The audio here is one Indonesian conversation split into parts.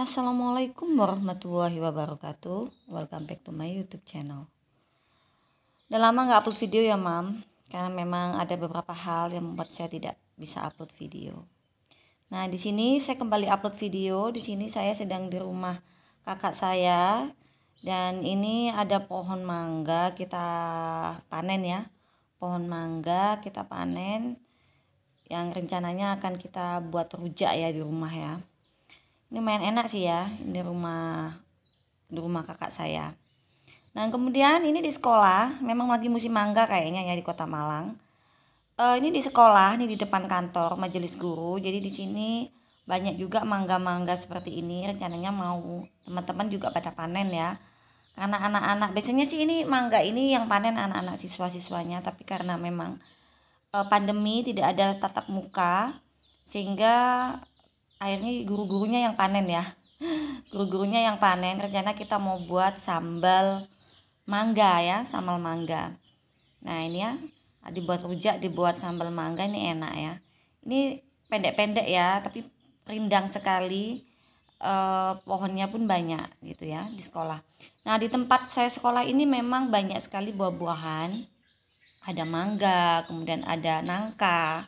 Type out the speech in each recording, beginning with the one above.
Assalamualaikum warahmatullahi wabarakatuh Welcome back to my youtube channel Udah lama gak upload video ya mam Karena memang ada beberapa hal yang membuat saya tidak bisa upload video Nah di sini saya kembali upload video Di sini saya sedang di rumah kakak saya Dan ini ada pohon mangga kita panen ya Pohon mangga kita panen Yang rencananya akan kita buat rujak ya di rumah ya ini main enak sih ya di rumah di rumah kakak saya nah kemudian ini di sekolah memang lagi musim mangga kayaknya ya di kota Malang uh, ini di sekolah ini di depan kantor majelis guru jadi di sini banyak juga mangga-mangga seperti ini rencananya mau teman-teman juga pada panen ya karena anak-anak biasanya sih ini mangga ini yang panen anak-anak siswa-siswanya tapi karena memang eh, pandemi tidak ada tatap muka sehingga akhirnya guru-gurunya yang panen ya guru-gurunya yang panen rencana kita mau buat sambal mangga ya sambal mangga nah ini ya dibuat rujak dibuat sambal mangga ini enak ya ini pendek-pendek ya tapi rindang sekali eh, pohonnya pun banyak gitu ya di sekolah nah di tempat saya sekolah ini memang banyak sekali buah-buahan ada mangga kemudian ada nangka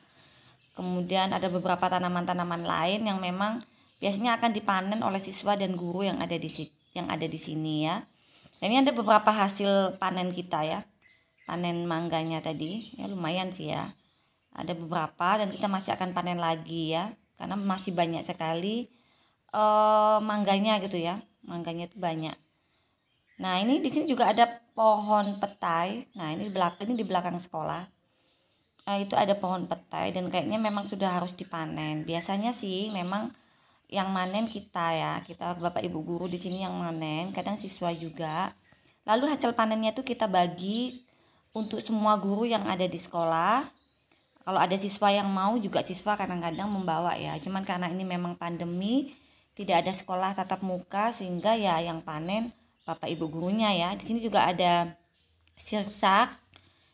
Kemudian ada beberapa tanaman-tanaman lain yang memang biasanya akan dipanen oleh siswa dan guru yang ada di yang ada di sini ya. ini ada beberapa hasil panen kita ya. Panen mangganya tadi ya lumayan sih ya. Ada beberapa dan kita masih akan panen lagi ya karena masih banyak sekali uh, mangganya gitu ya. Mangganya itu banyak. Nah, ini di sini juga ada pohon petai. Nah, ini di belakang ini di belakang sekolah. Nah, itu ada pohon petai dan kayaknya memang sudah harus dipanen. Biasanya sih memang yang manen kita ya, kita Bapak Ibu guru di sini yang manen, kadang siswa juga. Lalu hasil panennya tuh kita bagi untuk semua guru yang ada di sekolah. Kalau ada siswa yang mau juga siswa kadang-kadang membawa ya. Cuman karena ini memang pandemi, tidak ada sekolah tatap muka sehingga ya yang panen Bapak Ibu gurunya ya. Di sini juga ada sirsak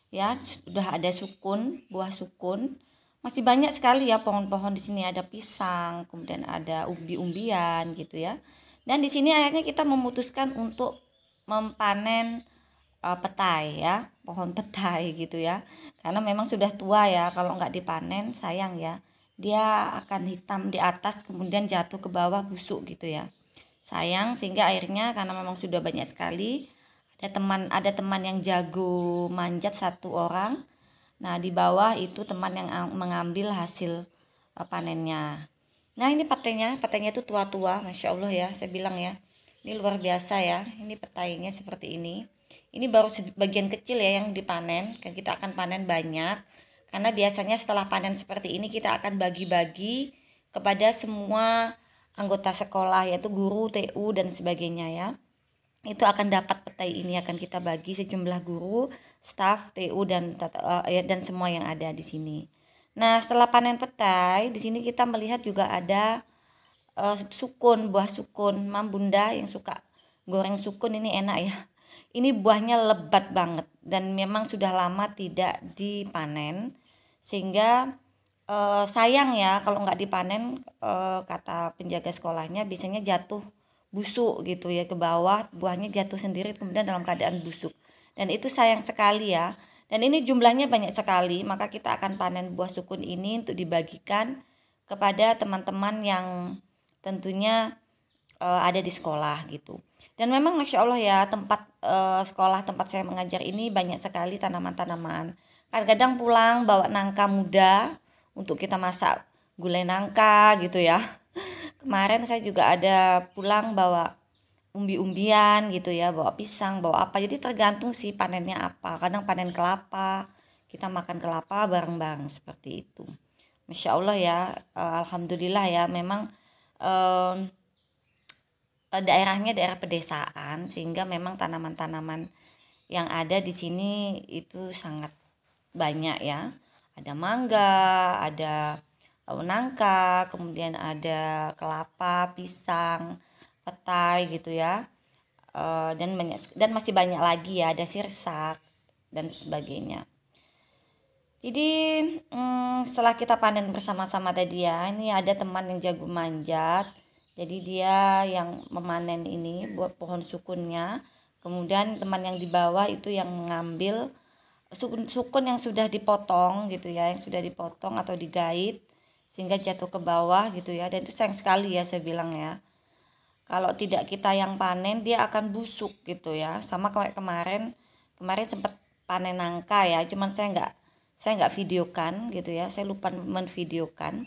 ya sudah ada sukun buah sukun masih banyak sekali ya pohon-pohon di sini ada pisang kemudian ada umbi-umbian gitu ya dan di sini akhirnya kita memutuskan untuk mempanen uh, petai ya pohon petai gitu ya karena memang sudah tua ya kalau nggak dipanen sayang ya dia akan hitam di atas kemudian jatuh ke bawah busuk gitu ya sayang sehingga akhirnya karena memang sudah banyak sekali ada teman ada teman yang jago manjat satu orang nah di bawah itu teman yang mengambil hasil eh, panennya nah ini petainya petainya itu tua-tua masya allah ya saya bilang ya ini luar biasa ya ini petainya seperti ini ini baru sebagian kecil ya yang dipanen kita akan panen banyak karena biasanya setelah panen seperti ini kita akan bagi-bagi kepada semua anggota sekolah yaitu guru, TU dan sebagainya ya itu akan dapat petai ini akan kita bagi sejumlah guru, staff, TU dan uh, dan semua yang ada di sini. Nah, setelah panen petai, di sini kita melihat juga ada uh, sukun, buah sukun. Mam Bunda yang suka goreng sukun ini enak ya. Ini buahnya lebat banget dan memang sudah lama tidak dipanen sehingga uh, sayang ya kalau nggak dipanen uh, kata penjaga sekolahnya biasanya jatuh busuk gitu ya ke bawah buahnya jatuh sendiri kemudian dalam keadaan busuk dan itu sayang sekali ya dan ini jumlahnya banyak sekali maka kita akan panen buah sukun ini untuk dibagikan kepada teman-teman yang tentunya e, ada di sekolah gitu dan memang masya allah ya tempat e, sekolah tempat saya mengajar ini banyak sekali tanaman-tanaman kadang-kadang pulang bawa nangka muda untuk kita masak gulai nangka gitu ya kemarin saya juga ada pulang bawa umbi-umbian gitu ya bawa pisang bawa apa jadi tergantung sih panennya apa kadang panen kelapa kita makan kelapa bareng-bareng seperti itu Masya Allah ya eh, Alhamdulillah ya memang eh, eh, daerahnya daerah pedesaan sehingga memang tanaman-tanaman yang ada di sini itu sangat banyak ya ada mangga ada nangka, kemudian ada kelapa, pisang, petai gitu ya. Eh, dan banyak, dan masih banyak lagi ya, ada sirsak dan sebagainya. Jadi hmm, setelah kita panen bersama-sama tadi ya, ini ada teman yang jago manjat. Jadi dia yang memanen ini buat pohon sukunnya. Kemudian teman yang di bawah itu yang mengambil sukun, sukun yang sudah dipotong gitu ya, yang sudah dipotong atau digait sehingga jatuh ke bawah gitu ya dan itu sayang sekali ya saya bilang ya kalau tidak kita yang panen dia akan busuk gitu ya sama kayak kemarin kemarin sempat panen nangka ya cuman saya nggak saya nggak videokan gitu ya saya lupa menvideokan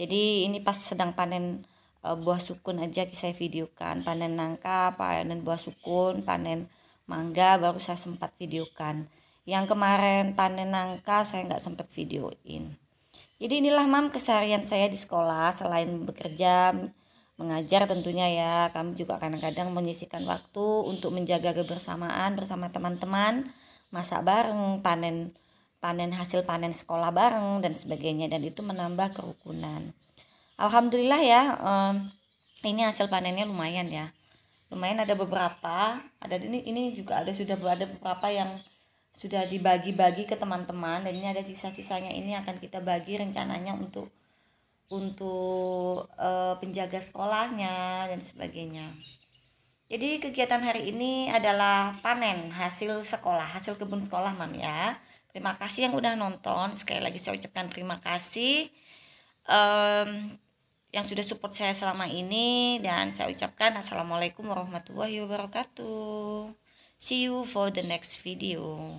jadi ini pas sedang panen e, buah sukun aja saya videokan panen nangka panen buah sukun panen mangga baru saya sempat videokan yang kemarin panen nangka saya nggak sempat videoin jadi inilah mam keseharian saya di sekolah selain bekerja mengajar tentunya ya kami juga kadang-kadang menyisihkan waktu untuk menjaga kebersamaan bersama teman-teman masak bareng panen panen hasil panen sekolah bareng dan sebagainya dan itu menambah kerukunan alhamdulillah ya um, ini hasil panennya lumayan ya lumayan ada beberapa ada ini ini juga ada sudah ada beberapa yang sudah dibagi-bagi ke teman-teman dan ini ada sisa-sisanya ini akan kita bagi rencananya untuk untuk e, penjaga sekolahnya dan sebagainya. Jadi kegiatan hari ini adalah panen hasil sekolah, hasil kebun sekolah mam ya. Terima kasih yang udah nonton. Sekali lagi saya ucapkan terima kasih um, yang sudah support saya selama ini dan saya ucapkan assalamualaikum warahmatullahi wabarakatuh. See you for the next video.